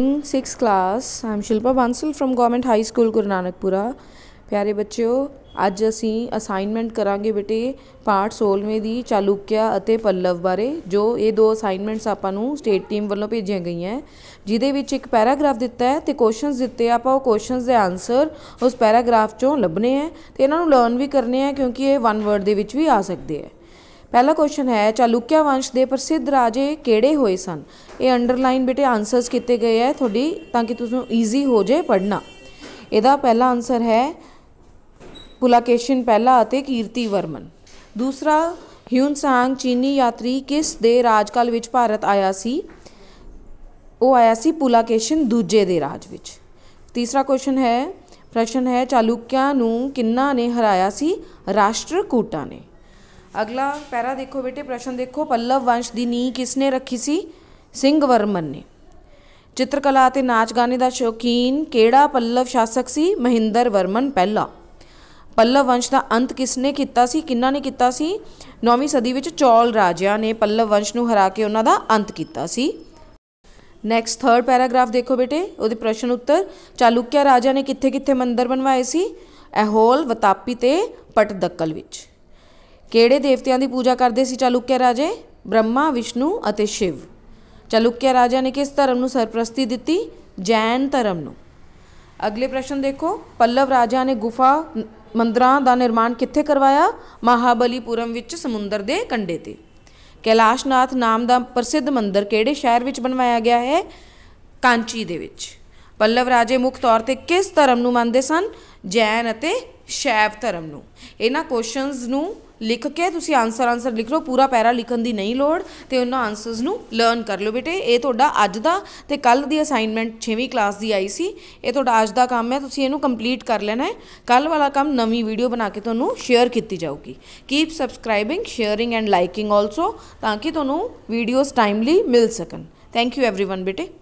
in 6th class I am Shilpa Bansal from Government High School Guru Nanakpura ਪਿਆਰੇ ਬੱਚਿਓ ਅੱਜ ਅਸੀਂ assignment ਕਰਾਂਗੇ ਬੇਟੇ ਪਾਰਟ 16ਵੇਂ ਦੀ ਚਾਲੁਕਿਆ ਅਤੇ ਪੱਲਵ ਬਾਰੇ ਜੋ ਇਹ ਦੋ ਅਸਾਈਨਮੈਂਟਸ ਆਪਾਂ ਨੂੰ ਸਟੇਟ ਟੀਮ ਵੱਲੋਂ ਭੇਜੀਆਂ ਗਈਆਂ ਜਿਹਦੇ ਵਿੱਚ ਇੱਕ ਪੈਰਾਗ੍ਰਾਫ ਦਿੱਤਾ ਹੈ ਤੇ ਕੁਐਸਚਨਸ ਦਿੱਤੇ ਆਪਾਂ ਉਹ ਕੁਐਸਚਨਸ ਦੇ ਆਨਸਰ ਉਸ ਪੈਰਾਗ੍ਰਾਫ ਚੋਂ ਲੱਭਣੇ ਹੈ ਤੇ ਇਹਨਾਂ ਨੂੰ ਲਰਨ ਵੀ ਕਰਨੇ ਹੈ ਕਿਉਂਕਿ ਇਹ ਵਨ ਵਰਡ ਦੇ ਵਿੱਚ ਵੀ ਆ ਸਕਦੇ ਹੈ ਪਹਿਲਾ ਕੁਐਸਚਨ ਹੈ ਚਾਲੁਕਿਆ ਵੰਸ਼ ਦੇ ਪ੍ਰਸਿੱਧ ਰਾਜੇ ਕਿਹੜੇ ਹੋਏ ਸਨ ਇਹ ਅੰਡਰਲਾਈਨ ਬਿਟੇ ਆਨਸਰਸ ਕੀਤੇ ਗਏ ਹੈ ਤੁਹਾਡੀ ਤਾਂ ਕਿ ਤੁਹਾਨੂੰ ਈਜ਼ੀ ਹੋ ਜੇ ਪੜਨਾ ਇਹਦਾ ਪਹਿਲਾ ਆਨਸਰ ਹੈ ਪੁਲਾਕੇਸ਼ਨ ਪਹਿਲਾ ਅਤੇ ਕੀਰਤੀ ਵਰਮਨ ਦੂਸਰਾ ਹਿਊਨ ਸਾਂਗ ਚੀਨੀ ਯਾਤਰੀ ਕਿਸ ਦੇ ਰਾਜਕਾਲ ਵਿੱਚ ਭਾਰਤ ਆਇਆ ਸੀ ਉਹ ਆਇਆ ਸੀ ਪੁਲਾਕੇਸ਼ਨ ਦੂਜੇ ਦੇ ਰਾਜ ਵਿੱਚ ਤੀਸਰਾ ਕੁਐਸਚਨ ਹੈ ਪ੍ਰਸ਼ਨ ਹੈ ਚਾਲੁਕਿਆ ਨੂੰ ਕਿੰਨਾ ਨੇ ਹਰਾਇਆ ਸੀ ਰਾਸ਼ਟਰਕੂਟਾ ਨੇ ਅਗਲਾ ਪੈਰਾ ਦੇਖੋ ਬੇਟੇ ਪ੍ਰਸ਼ਨ ਦੇਖੋ ਪੱਲਵ ਵੰਸ਼ ਦੀ ਨੀਂਹ ਨੇ ਰੱਖੀ ਸੀ ਸਿੰਘ ਵਰਮਨ ਨੇ ਚਿੱਤਰਕਲਾ ਅਤੇ ਨਾਚ ਗਾਣੇ ਦਾ ਸ਼ੌਕੀਨ ਕਿਹੜਾ ਪੱਲਵ ਸ਼ਾਸਕ ਸੀ ਮਹਿੰਦਰ ਵਰਮਨ ਪਹਿਲਾ ਪੱਲਵ ਵੰਸ਼ ਦਾ ਅੰਤ ਕਿਸ ਨੇ ਕੀਤਾ ਸੀ ਕਿੰਨਾ ਨੇ ਕੀਤਾ ਸੀ 9ਵੀਂ ਸਦੀ ਵਿੱਚ ਚੌਲ ਰਾਜਿਆਂ ਨੇ ਪੱਲਵ ਵੰਸ਼ ਨੂੰ ਹਰਾ ਕੇ ਉਹਨਾਂ ਦਾ ਅੰਤ ਕੀਤਾ ਸੀ ਨੈਕਸਟ ਥਰਡ ਪੈਰਾਗ੍ਰਾਫ ਦੇਖੋ ਬੇਟੇ ਉਹਦੇ ਪ੍ਰਸ਼ਨ ਉੱਤਰ ਚਾਲੁਕਿਆ ਰਾਜਾ ਨੇ ਕਿੱਥੇ-ਕਿੱਥੇ ਮੰਦਰ ਬਣਵਾਏ ਸੀ ਐਹੋਲ ਵਤਾਪੀ ਤੇ ਪਟਦਕਲ ਵਿੱਚ ਕਿਹੜੇ ਦੇਵਤਿਆਂ ਦੀ ਪੂਜਾ ਕਰਦੇ ਸੀ ਚਲੁਕਿਆ ਰਾਜੇ ਬ੍ਰਹਮਾ ਵਿਸ਼ਨੂੰ ਅਤੇ ਸ਼ਿਵ ਚਲੁਕਿਆ ਰਾਜਾ ਨੇ ਕਿਸ ਧਰਮ ਨੂੰ ਸਰਪ੍ਰਸਤੀ ਦਿੱਤੀ ਜੈਨ ਧਰਮ ਨੂੰ ਅਗਲੇ ਪ੍ਰਸ਼ਨ ਦੇਖੋ ਪੱਲਵ ਰਾਜਾ ਨੇ ਗੁਫਾ ਮੰਦਰਾਂ ਦਾ ਨਿਰਮਾਣ ਕਿੱਥੇ ਕਰਵਾਇਆ ਮਹਾਬਲੀਪੁਰਮ ਵਿੱਚ ਸਮੁੰਦਰ ਦੇ ਕੰਢੇ ਤੇ ਕੈਲਾਸ਼ਨਾਥ ਨਾਮ ਦਾ ਪ੍ਰਸਿੱਧ ਮੰਦਰ ਕਿਹੜੇ ਸ਼ਹਿਰ ਵਿੱਚ ਬਣਵਾਇਆ ਗਿਆ ਹੈ ਕਾਂਚੀ ਦੇ ਵਿੱਚ ਪੱਲਵ ਰਾਜੇ ਮੁੱਖ ਤੌਰ ਤੇ ਕਿਸ ਧਰਮ ਨੂੰ ਮੰਨਦੇ ਸਨ ਜੈਨ ਅਤੇ ਸ਼ੈਵ ਧਰਮ ਨੂੰ ਇਹਨਾਂ ਕੁਐਸਚਨਸ ਨੂੰ ਲਿਖ ਕੇ ਤੁਸੀਂ ਆਨਸਰ ਆਨਸਰ ਲਿਖ ਲਓ ਪੂਰਾ ਪੈਰਾ ਲਿਖਣ ਦੀ ਨਹੀਂ ਲੋੜ ਤੇ ਉਹਨਾਂ ਆਨਸਰਸ ਨੂੰ ਲਰਨ ਕਰ ਲਓ ਬੇਟੇ ਇਹ ਤੁਹਾਡਾ ਅੱਜ ਦਾ ਤੇ ਕੱਲ ਦੀ ਅਸਾਈਨਮੈਂਟ 6ਵੀਂ ਕਲਾਸ ਦੀ ਆਈ ਸੀ ਇਹ ਤੁਹਾਡਾ ਅੱਜ ਦਾ ਕੰਮ ਹੈ ਤੁਸੀਂ ਇਹਨੂੰ ਕੰਪਲੀਟ ਕਰ ਲੈਣਾ ਹੈ ਕੱਲ ਵਾਲਾ ਕੰਮ ਨਵੀਂ ਵੀਡੀਓ ਬਣਾ ਕੇ ਤੁਹਾਨੂੰ ਸ਼ੇਅਰ ਕੀਤੀ ਜਾਊਗੀ keep subscribing sharing and liking also ਤਾਂ ਕਿ ਤੁਹਾਨੂੰ ਵੀਡੀਓਜ਼ ਟਾਈਮਲੀ ਮਿਲ ਸਕਣ ਥੈਂਕ ਯੂ एवरीवन ਬੇਟੇ